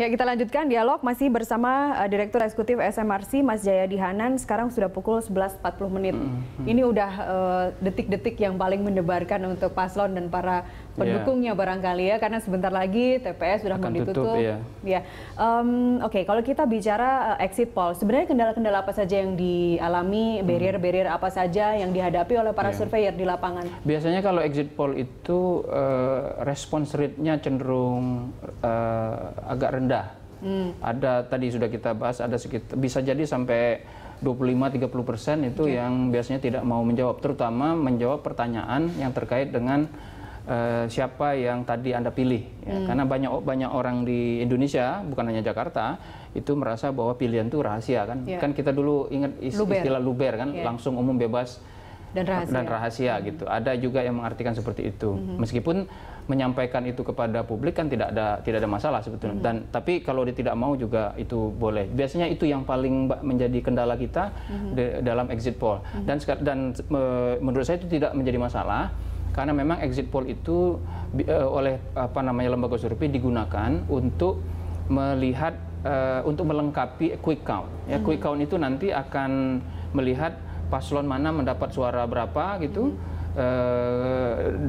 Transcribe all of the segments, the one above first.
Ya, kita lanjutkan dialog masih bersama uh, Direktur Eksekutif SMRC Mas Jaya Dihanan. Sekarang sudah pukul 11.40 menit. Mm -hmm. Ini udah eh, detik-detik uh, yang paling mendebarkan untuk paslon dan para iya. pendukungnya yeah. barangkali ya karena sebentar lagi TPS sudah Akan mau ditutup. Tutup, ya. Yeah. Iya. Um, oke, okay, kalau kita bicara uh, exit poll, sebenarnya kendala-kendala apa saja yang dialami, mm-hmm. barrier-barrier apa saja yang dihadapi oleh para yeah. surveyor di lapangan? Biasanya kalau exit poll itu uh, response rate-nya cenderung uh, agak rendah rendah. Hmm. Ada tadi sudah kita bahas ada sekitar bisa jadi sampai 25-30 persen itu okay. Iya. yang biasanya tidak mau menjawab, terutama menjawab pertanyaan yang terkait dengan uh, siapa yang tadi anda pilih. Ya. Hmm. Karena banyak banyak orang di Indonesia bukan hanya Jakarta itu merasa bahwa pilihan itu rahasia kan. Yeah. Kan kita dulu ingat istilah luber, luber kan, yeah. langsung umum bebas dan rahasia, dan rahasia hmm. gitu. Ada juga yang mengartikan seperti itu. Hmm. Meskipun menyampaikan itu kepada publik kan tidak ada tidak ada masalah sebetulnya. Hmm. Dan tapi kalau dia tidak mau juga itu boleh. Biasanya itu yang paling menjadi kendala kita hmm. di, dalam exit poll. Hmm. Dan dan e, menurut saya itu tidak menjadi masalah karena memang exit poll itu e, oleh apa namanya lembaga survei digunakan untuk melihat e, untuk melengkapi quick count. Ya, hmm. quick count itu nanti akan melihat paslon mana mendapat suara berapa gitu. Hmm. e,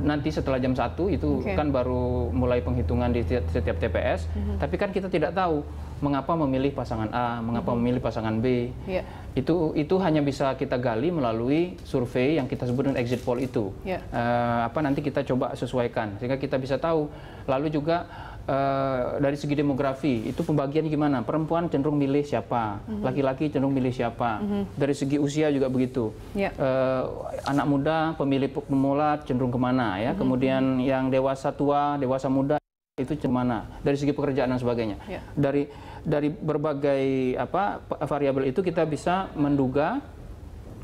nanti setelah jam satu itu okay. kan baru mulai penghitungan di setiap, setiap TPS. Mm -hmm. Tapi kan kita tidak tahu mengapa memilih pasangan A, mengapa mm -hmm. memilih pasangan B. Yeah. Itu itu hanya bisa kita gali melalui survei yang kita sebut dengan exit poll itu. Yeah. Iya. e, apa nanti kita coba sesuaikan sehingga kita bisa tahu. Lalu juga Eh, dari segi demografi itu pembagian gimana? Perempuan cenderung milih siapa, mm-hmm. laki-laki cenderung milih siapa. Mm-hmm. Dari segi usia juga begitu. Yeah. Ya. Uh, anak muda, pemilih pemula cenderung kemana ya? Mm-hmm. Kemudian yang dewasa tua, dewasa muda itu cemana dari segi pekerjaan dan sebagainya yeah. dari dari berbagai apa variabel itu kita bisa menduga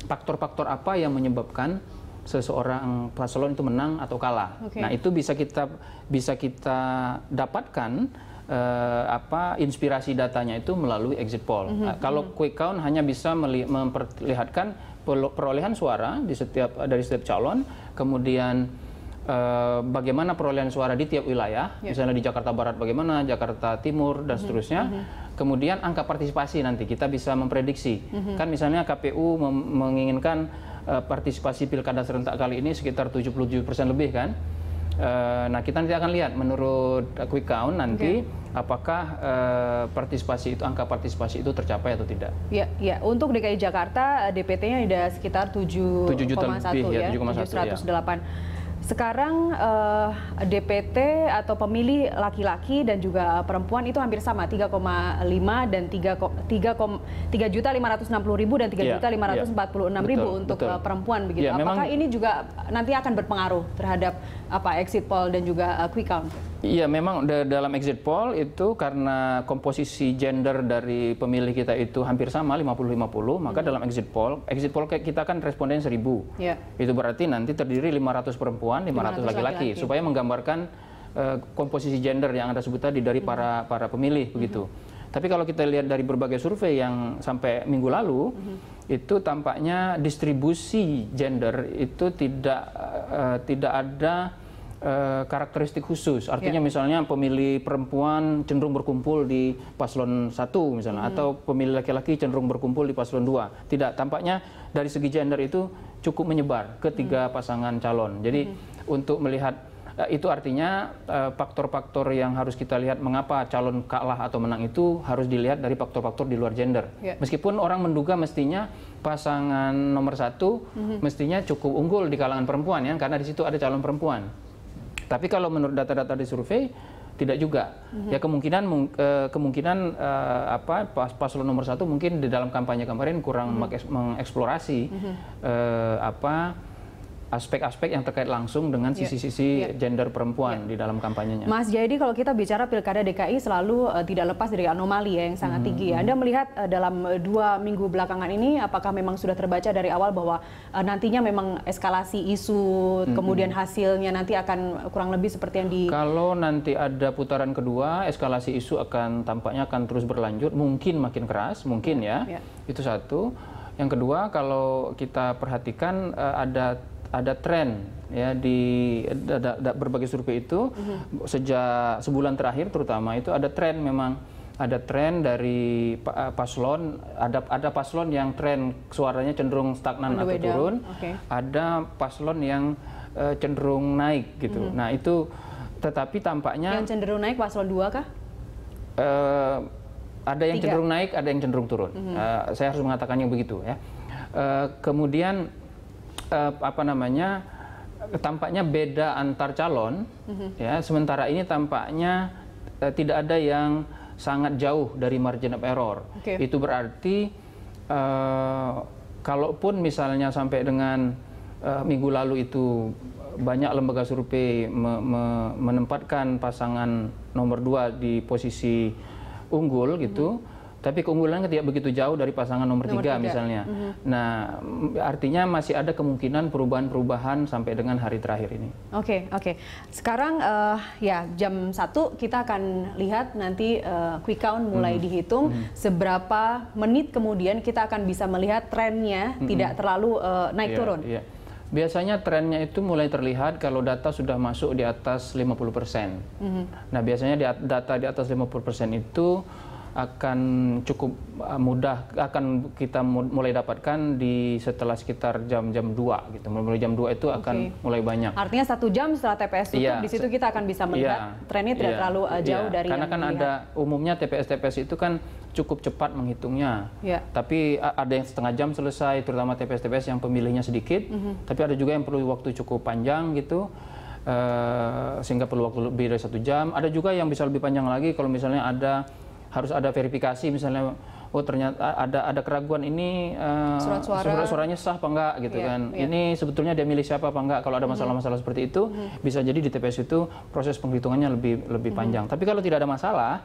faktor-faktor apa yang menyebabkan seseorang paslon itu menang atau kalah. Okay. Nah itu bisa kita bisa kita dapatkan uh, apa inspirasi datanya itu melalui exit poll. Mm -hmm. Nah, kalau mhm. quick count hanya bisa memperlihatkan perolehan suara di setiap dari setiap calon, kemudian eh, bagaimana perolehan suara di tiap wilayah, yeah. misalnya di Jakarta Barat bagaimana, Jakarta Timur dan mhm, seterusnya. Mm -hmm kemudian angka partisipasi nanti kita bisa memprediksi. Mm -hmm. Kan misalnya KPU menginginkan Eh, partisipasi pilkada serentak kali ini sekitar 77% lebih kan. Uh, nah kita nanti akan lihat menurut quick count nanti okay. apakah uh, partisipasi itu angka partisipasi itu tercapai atau tidak? Ya, ya. Untuk DKI Jakarta DPT-nya ada sekitar 7,1 juta lebih, ya, 7,1 Ya. ya. Sekarang uh, eh, DPT atau pemilih laki-laki dan juga perempuan itu hampir sama 3,5 dan 3 juta 560 ribu dan 3 iya, juta 546 yeah. Iya. ribu untuk betul. Eh, perempuan begitu. Yeah, iya, Apakah memang, ini juga nanti akan berpengaruh terhadap apa exit poll dan juga uh, quick count? Iya, memang dalam exit poll itu karena komposisi gender dari pemilih kita itu hampir sama 50-50, maka hmm. dalam exit poll, exit poll kita kan responden seribu Yeah. Itu berarti nanti terdiri 500 perempuan, 500 laki-laki supaya menggambarkan uh, komposisi gender yang Anda sebut tadi dari hmm. para para pemilih hmm. begitu. Tapi kalau kita lihat dari berbagai survei yang sampai minggu lalu, mm -hmm. itu tampaknya distribusi gender itu tidak uh, tidak ada Eh, karakteristik khusus. Ya. Artinya yeah. misalnya pemilih perempuan cenderung berkumpul di paslon satu misalnya hmm. atau pemilih laki-laki cenderung berkumpul di paslon dua. Tidak, tampaknya dari segi gender itu cukup menyebar ke tiga hmm. pasangan calon. Jadi hmm. untuk melihat eh, itu artinya eh, faktor-faktor yang harus kita lihat mengapa calon kalah atau menang itu harus dilihat dari faktor-faktor di luar gender. Yeah. Meskipun orang menduga mestinya pasangan nomor satu mm -hmm. mestinya cukup unggul di kalangan perempuan ya karena di situ ada calon perempuan. Tapi kalau menurut data-data di survei tidak juga. Mm-hmm. Ya kemungkinan eh, kemungkinan eh, apa paslon nomor satu mungkin di dalam kampanye kemarin kurang mm-hmm. mengeksplorasi mm-hmm. apa aspek-aspek yang terkait langsung dengan ya. sisi-sisi yeah. yeah. gender perempuan yeah. di dalam kampanyenya. Mas Jadi kalau kita bicara pilkada DKI selalu uh, tidak lepas dari anomali ya yang sangat ya. hmm. tinggi. Anda melihat uh, dalam eh, dua minggu belakangan ini, apakah memang sudah terbaca dari awal bahwa uh, nantinya memang eskalasi isu, hmm. kemudian hmm. hasilnya nanti akan kurang lebih seperti yang di. Kalau nanti ada putaran kedua, eskalasi isu akan tampaknya akan terus berlanjut, mungkin makin keras, mungkin ya. Yeah. Ya. Itu satu. Yang kedua, kalau kita perhatikan uh, ada ada tren ya di da, da, berbagai survei itu mm-hmm. sejak sebulan terakhir terutama itu ada tren memang ada tren dari uh, paslon ada ada paslon yang tren suaranya cenderung stagnan atau turun okay. ada paslon yang uh, cenderung naik gitu mm-hmm. nah itu tetapi tampaknya yang cenderung naik paslon dua kah uh, ada yang Tiga. cenderung naik ada yang cenderung turun mm-hmm. uh, saya harus mengatakannya begitu ya uh, kemudian uh, apa namanya tampaknya beda antar calon mm-hmm. ya sementara ini tampaknya uh, tidak ada yang sangat jauh dari margin of error okay. itu berarti uh, kalaupun misalnya sampai dengan uh, minggu lalu itu banyak lembaga survei me, me, menempatkan pasangan nomor dua di posisi unggul gitu mm-hmm tapi keunggulan tidak begitu jauh dari pasangan nomor, nomor tiga, tiga misalnya. Mm -hmm. Nah, artinya masih ada kemungkinan perubahan-perubahan sampai dengan hari terakhir ini. Oke, okay, oke. Okay. Sekarang uh, ya jam satu kita akan lihat nanti uh, quick count mulai mm -hmm. dihitung mm -hmm. seberapa menit kemudian kita akan bisa melihat trennya mm -hmm. tidak terlalu uh, naik yeah, turun. Yeah. Biasanya trennya itu mulai terlihat kalau data sudah masuk di atas 50%. Mm -hmm. Nah, biasanya data di atas 50% itu akan cukup uh, mudah akan kita mulai dapatkan di setelah sekitar jam-jam 2 gitu mulai jam 2 itu akan okay. mulai banyak artinya satu jam setelah TPS tutup yeah. di situ kita akan bisa melihat yeah. trennya tidak yeah. terlalu uh, iya. jauh yeah. dari karena yang kan dilihat. ada umumnya TPS-TPS itu kan cukup cepat menghitungnya yeah. tapi ada yang setengah jam selesai terutama TPS-TPS yang pemilihnya sedikit mm -hmm. tapi ada juga yang perlu waktu cukup panjang gitu uh, sehingga perlu waktu lebih dari satu jam ada juga yang bisa lebih panjang lagi kalau misalnya ada harus ada verifikasi misalnya oh ternyata ada ada keraguan ini uh, surat suara surat suaranya sah apa enggak gitu yeah, kan yeah. ini sebetulnya dia milih siapa apa enggak kalau ada mhm. masalah-masalah mm seperti itu mm bisa jadi di TPS itu proses penghitungannya lebih lebih mm panjang tapi kalau tidak ada masalah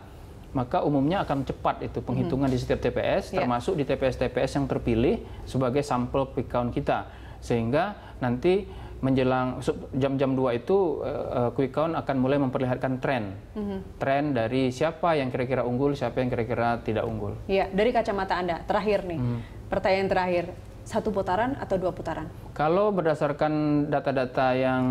maka umumnya akan cepat itu mhm. penghitungan mm di setiap TPS yeah. termasuk di TPS-TPS yang terpilih sebagai sampel quick count kita sehingga nanti menjelang jam-jam 2 itu uh, quick count akan mulai memperlihatkan tren. Mm-hmm. Tren dari siapa yang kira-kira unggul, siapa yang kira-kira tidak unggul. Iya, dari kacamata Anda terakhir nih. Mm. Pertanyaan terakhir, satu putaran atau dua putaran? Kalau berdasarkan data-data yang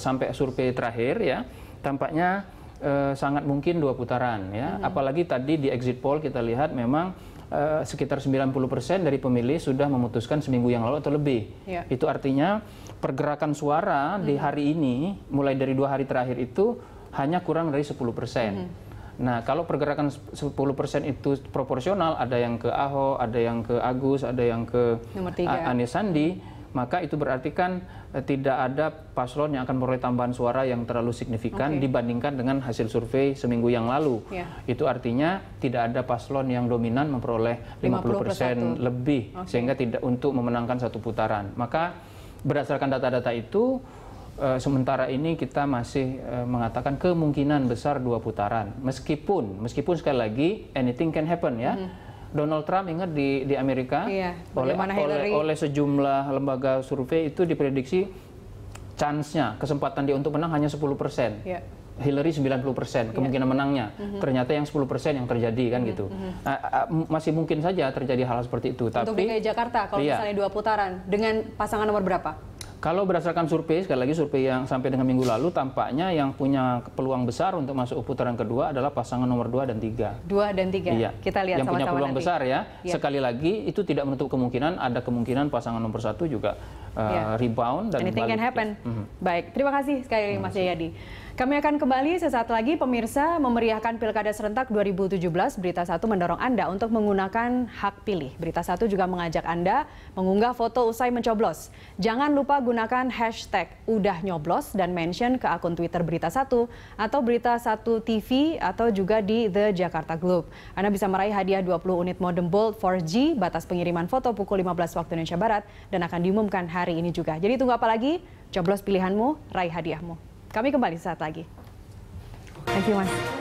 sampai survei terakhir ya, tampaknya uh, sangat mungkin dua putaran ya. Mm-hmm. Apalagi tadi di exit poll kita lihat memang Eh, sekitar 90% dari pemilih sudah memutuskan seminggu yang lalu atau lebih. Ya. Itu artinya pergerakan suara hmm. di hari ini mulai dari dua hari terakhir itu hanya kurang dari 10%. Hmm. Nah, kalau pergerakan 10% itu proporsional, ada yang ke Aho, ada yang ke Agus, ada yang ke Anies Sandi maka itu berarti kan eh, tidak ada paslon yang akan memperoleh tambahan suara yang terlalu signifikan okay. dibandingkan dengan hasil survei seminggu yang lalu. Yeah. Itu artinya tidak ada paslon yang dominan memperoleh 50%, persen lebih okay. sehingga tidak untuk memenangkan satu putaran. Maka berdasarkan data-data itu eh, sementara ini kita masih eh, mengatakan kemungkinan besar dua putaran. Meskipun meskipun sekali lagi anything can happen ya. Mm -hmm Donald Trump ingat di di Amerika iya, oleh, oleh oleh sejumlah lembaga survei itu diprediksi chance-nya kesempatan dia untuk menang hanya 10%. Yeah. Iya. Hillary 90% iya. kemungkinan yeah. menangnya. Mm -hmm. Ternyata yang 10% yang terjadi kan mm -hmm. gitu. Mm -hmm. uh, uh, masih mungkin saja terjadi hal seperti itu. Untuk tapi, DKI Jakarta kalau iya. misalnya dua putaran dengan pasangan nomor berapa? Kalau berdasarkan survei, sekali lagi survei yang sampai dengan minggu lalu, tampaknya yang punya peluang besar untuk masuk putaran kedua adalah pasangan nomor 2 dan 3. 2 dan 3, iya. kita lihat Yang sama -sama punya peluang nanti. besar ya. iya. Sekali lagi, itu tidak menutup kemungkinan, ada kemungkinan pasangan nomor 1 juga uh, iya. rebound. Dan Anything balik. can happen. Mm -hmm. Baik, terima kasih sekali lagi Mas Yadi. Kami akan kembali sesaat lagi pemirsa memeriahkan Pilkada Serentak 2017. Berita 1 mendorong Anda untuk menggunakan hak pilih. Berita 1 juga mengajak Anda mengunggah foto usai mencoblos. Jangan lupa gunakan hashtag udah nyoblos dan mention ke akun Twitter Berita 1 atau Berita 1 TV atau juga di The Jakarta Globe. Anda bisa meraih hadiah 20 unit modem Bolt 4G batas pengiriman foto pukul 15 waktu Indonesia Barat dan akan diumumkan hari ini juga. Jadi tunggu apa lagi? Coblos pilihanmu, raih hadiahmu. Kami kembali saat lagi. Thank you, Mas.